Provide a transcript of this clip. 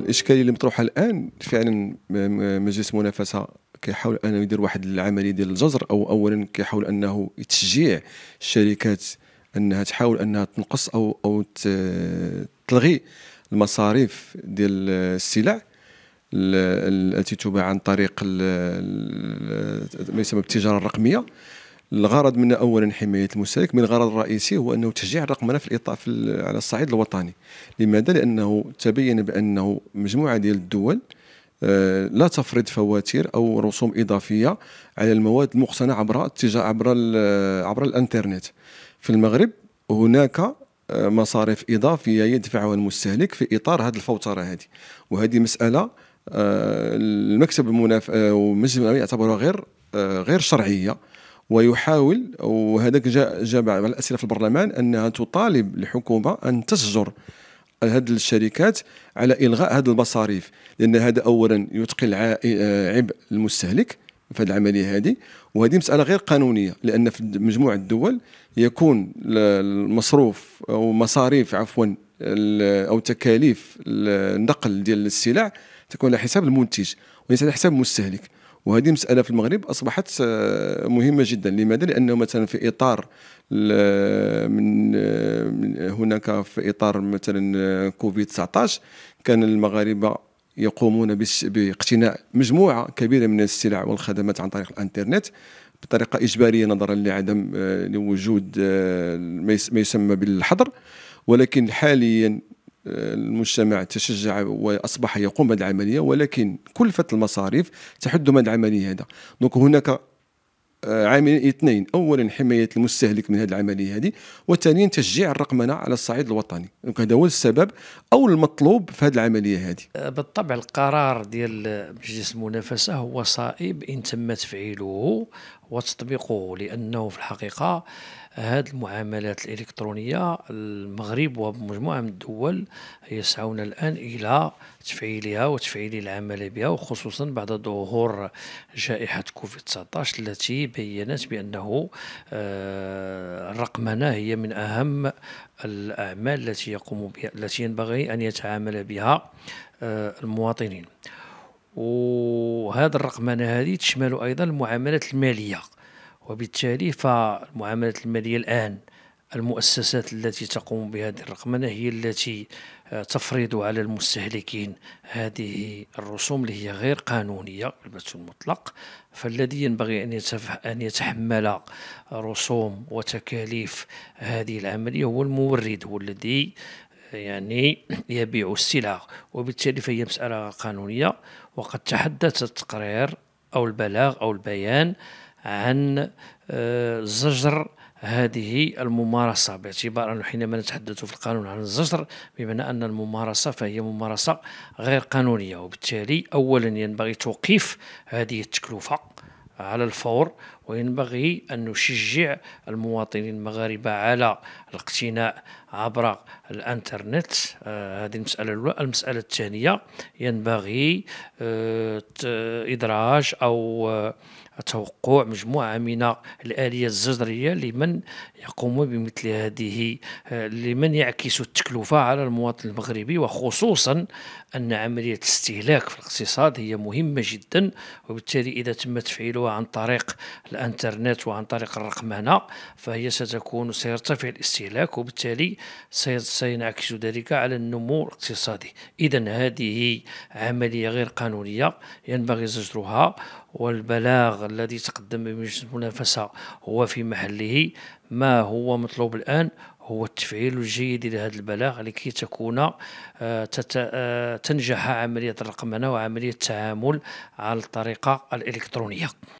الاشكاليه اللي مطروحه الان فعلا مجلس المنافسه كيحاول انه يدير واحد العمليه ديال الجزر او اولا كيحاول انه يتشجيع الشركات انها تحاول انها تنقص او او تلغي المصاريف ديال السلع التي تباع عن طريق ما يسمى بالتجاره الرقميه الغرض من اولا حمايه المستهلك من الغرض الرئيسي هو انه تشجيع الرقمنه في الاطار في على الصعيد الوطني لماذا لانه تبين بانه مجموعه ديال الدول آه، لا تفرض فواتير او رسوم اضافيه على المواد المقتنعه عبر التجاره عبر عبر الانترنت في المغرب هناك آه، مصاريف اضافيه يدفعها المستهلك في اطار هذه الفوتره هذه وهذه مساله آه، المكتب المناف ومجلس يعتبرها غير غير شرعيه ويحاول وهذاك جاء جاء على الاسئله في البرلمان انها تطالب الحكومه ان تشجر هذه الشركات على الغاء هذه المصاريف لان هذا اولا يثقل آه، عبء المستهلك في العمليه هذه وهذه مساله غير قانونيه لان في مجموعه الدول يكون المصروف او مصاريف عفوا او تكاليف النقل ديال السلع تكون على حساب المنتج وليس على حساب المستهلك وهذه مسألة في المغرب أصبحت آه، مهمة جدا لماذا؟ لأنه مثلا في إطار من هناك في إطار مثلا كوفيد 19 كان المغاربة يقومون باقتناء مجموعه كبيره من السلع والخدمات عن طريق الانترنت بطريقه اجباريه نظرا لعدم آه، لوجود آه، ما يسمى بالحظر ولكن حاليا المجتمع تشجع واصبح يقوم بهذه العمليه ولكن كلفه المصاريف تحد من العمليه هذا دونك هناك آه، عاملين اثنين اولا حمايه المستهلك من هذه العمليه هذه وثانيا تشجيع الرقمنه على الصعيد الوطني دونك هذا هو السبب او المطلوب في هذه العمليه هذه آه، بالطبع القرار ديال مجلس المنافسه هو صائب ان تم تفعيله وتطبيقه لانه في الحقيقه هذه المعاملات الالكترونيه المغرب ومجموعه من الدول يسعون الان الى تفعيلها وتفعيل العمل بها وخصوصا بعد ظهور جائحه كوفيد 19 التي بينت بأنه آه، الرقمنة هي من أهم الأعمال التي يقوم بها التي ينبغي أن يتعامل بها آه، المواطنين وهذا الرقمنة هذه تشمل أيضا المعاملات المالية وبالتالي فالمعاملات المالية الآن المؤسسات التي تقوم بهذه الرقمنة هي التي تفريض على المستهلكين هذه الرسوم اللي هي غير قانونيه البتة المطلق فالذي ينبغي ان ان يتحمل رسوم وتكاليف هذه العمليه هو المورد هو الذي يعني يبيع السلع وبالتالي فهي مساله قانونيه وقد تحدث التقرير او البلاغ او البيان عن آه، زجر هذه الممارسة باعتبار أنه حينما نتحدث في القانون عن الزجر بمعنى أن الممارسة فهي ممارسة غير قانونية وبالتالي أولا ينبغي توقيف هذه التكلفة على الفور وينبغي أن نشجع المواطنين المغاربة على الاقتناء عبر الانترنت آه هذه المساله الاولى المساله الثانيه ينبغي آه ادراج او آه توقع مجموعه من الاليه الزجريه لمن يقوم بمثل هذه آه، لمن يعكس التكلفه على المواطن المغربي وخصوصا ان عمليه الاستهلاك في الاقتصاد هي مهمه جدا وبالتالي اذا تم تفعيلها عن طريق الانترنت وعن طريق الرقمنه فهي ستكون سيرتفع الاستهلاك وبالتالي سينعكس ذلك على النمو الاقتصادي اذا هذه عمليه غير قانونيه ينبغي زجرها والبلاغ الذي تقدم بمجلس المنافسه هو في محله ما هو مطلوب الان هو التفعيل الجيد لهذا البلاغ لكي تكون آه، آه، تنجح عمليه الرقمنه وعمليه التعامل على الطريقه الالكترونيه